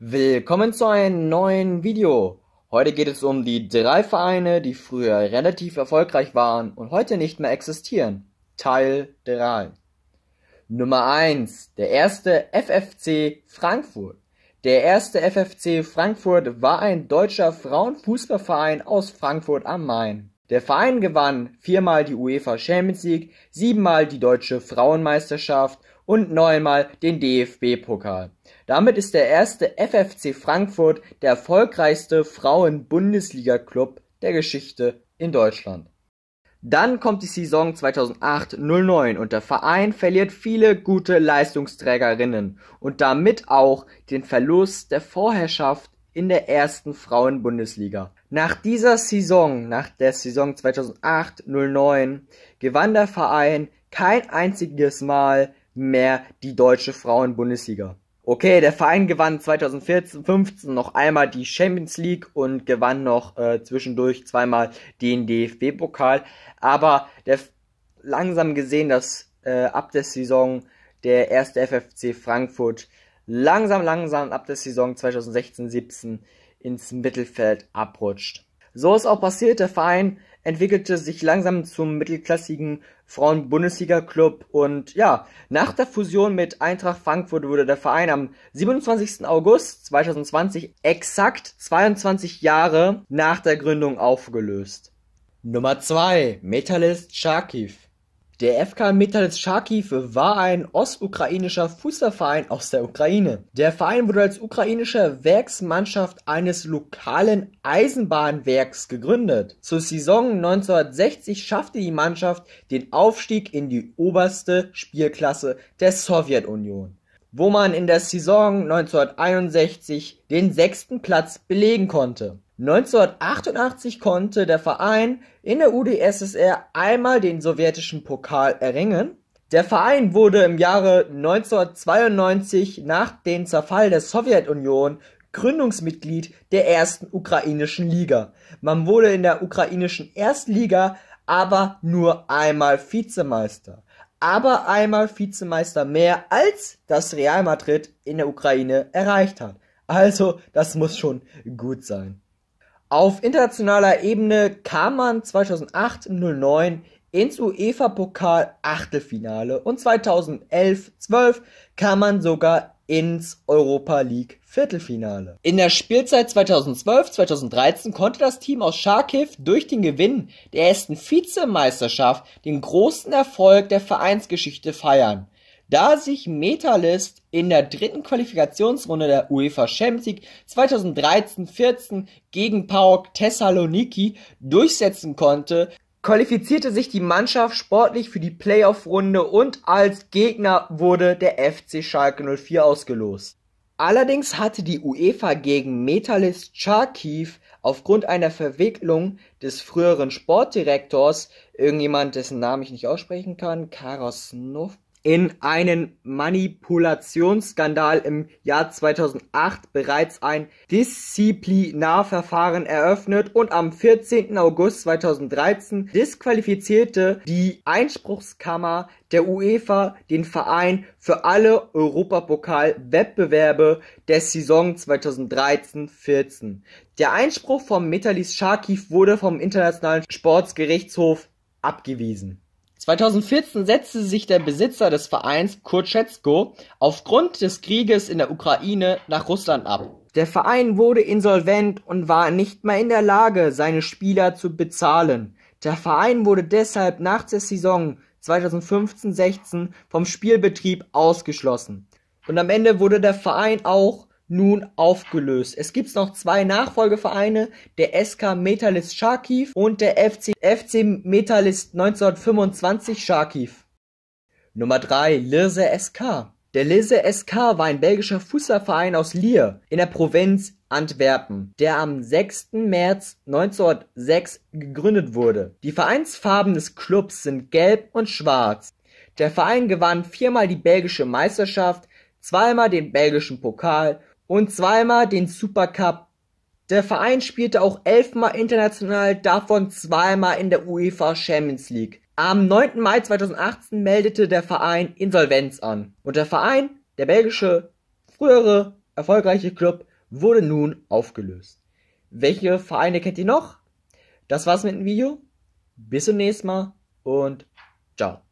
Willkommen zu einem neuen Video. Heute geht es um die drei Vereine, die früher relativ erfolgreich waren und heute nicht mehr existieren. Teil 3. Nummer 1. Der erste FFC Frankfurt. Der erste FFC Frankfurt war ein deutscher Frauenfußballverein aus Frankfurt am Main. Der Verein gewann viermal die UEFA Champions League, siebenmal die deutsche Frauenmeisterschaft und neunmal den DFB-Pokal. Damit ist der erste FFC Frankfurt der erfolgreichste Frauen-Bundesliga-Club der Geschichte in Deutschland. Dann kommt die Saison 2008-09 und der Verein verliert viele gute Leistungsträgerinnen und damit auch den Verlust der Vorherrschaft in der ersten Frauen-Bundesliga. Nach dieser Saison, nach der Saison 2008-09, gewann der Verein kein einziges Mal mehr die deutsche Frauenbundesliga. Okay, der Verein gewann 2014, 15 noch einmal die Champions League und gewann noch äh, zwischendurch zweimal den DFB-Pokal. Aber der, langsam gesehen, dass äh, ab der Saison der erste FFC Frankfurt langsam, langsam ab der Saison 2016-17 ins Mittelfeld abrutscht. So ist auch passiert, der Verein entwickelte sich langsam zum mittelklassigen Frauen-Bundesliga-Club und ja, nach der Fusion mit Eintracht Frankfurt wurde der Verein am 27. August 2020 exakt 22 Jahre nach der Gründung aufgelöst. Nummer 2 Metallist Sharkiv der FK Metals Charkiw war ein ostukrainischer Fußballverein aus der Ukraine. Der Verein wurde als ukrainische Werksmannschaft eines lokalen Eisenbahnwerks gegründet. Zur Saison 1960 schaffte die Mannschaft den Aufstieg in die oberste Spielklasse der Sowjetunion, wo man in der Saison 1961 den sechsten Platz belegen konnte. 1988 konnte der Verein in der UdSSR einmal den sowjetischen Pokal erringen. Der Verein wurde im Jahre 1992 nach dem Zerfall der Sowjetunion Gründungsmitglied der ersten ukrainischen Liga. Man wurde in der ukrainischen Erstliga aber nur einmal Vizemeister. Aber einmal Vizemeister mehr als das Real Madrid in der Ukraine erreicht hat. Also, das muss schon gut sein. Auf internationaler Ebene kam man 2008/09 ins UEFA-Pokal-Achtelfinale und 2011/12 kam man sogar ins Europa League Viertelfinale. In der Spielzeit 2012-2013 konnte das Team aus Scharkiv durch den Gewinn der ersten Vizemeisterschaft den großen Erfolg der Vereinsgeschichte feiern, da sich Metalist in der dritten Qualifikationsrunde der UEFA Champions League 2013-14 gegen PAOK Thessaloniki durchsetzen konnte, qualifizierte sich die Mannschaft sportlich für die Playoff-Runde und als Gegner wurde der FC Schalke 04 ausgelost. Allerdings hatte die UEFA gegen Metalist Charkiv aufgrund einer Verwicklung des früheren Sportdirektors, irgendjemand, dessen Namen ich nicht aussprechen kann, Karos Novp in einen Manipulationsskandal im Jahr 2008 bereits ein Disziplinarverfahren eröffnet und am 14. August 2013 disqualifizierte die Einspruchskammer der UEFA den Verein für alle Europapokal-Wettbewerbe der Saison 2013-14. Der Einspruch von Metalis Sharkiv wurde vom Internationalen Sportsgerichtshof abgewiesen. 2014 setzte sich der Besitzer des Vereins Kurczesko aufgrund des Krieges in der Ukraine nach Russland ab. Der Verein wurde insolvent und war nicht mehr in der Lage, seine Spieler zu bezahlen. Der Verein wurde deshalb nach der Saison 2015-16 vom Spielbetrieb ausgeschlossen. Und am Ende wurde der Verein auch nun aufgelöst. Es gibt noch zwei Nachfolgevereine, der SK Metalist Sharkiv und der FC, FC Metalist 1925 Sharkiv. Nummer 3 Lirse SK. Der Lirse SK war ein belgischer Fußballverein aus Lier in der Provinz Antwerpen, der am 6. März 1906 gegründet wurde. Die Vereinsfarben des Clubs sind gelb und schwarz. Der Verein gewann viermal die belgische Meisterschaft, zweimal den belgischen Pokal und zweimal den Supercup. Der Verein spielte auch elfmal international, davon zweimal in der UEFA Champions League. Am 9. Mai 2018 meldete der Verein Insolvenz an. Und der Verein, der belgische, frühere, erfolgreiche Club, wurde nun aufgelöst. Welche Vereine kennt ihr noch? Das war's mit dem Video. Bis zum nächsten Mal und ciao.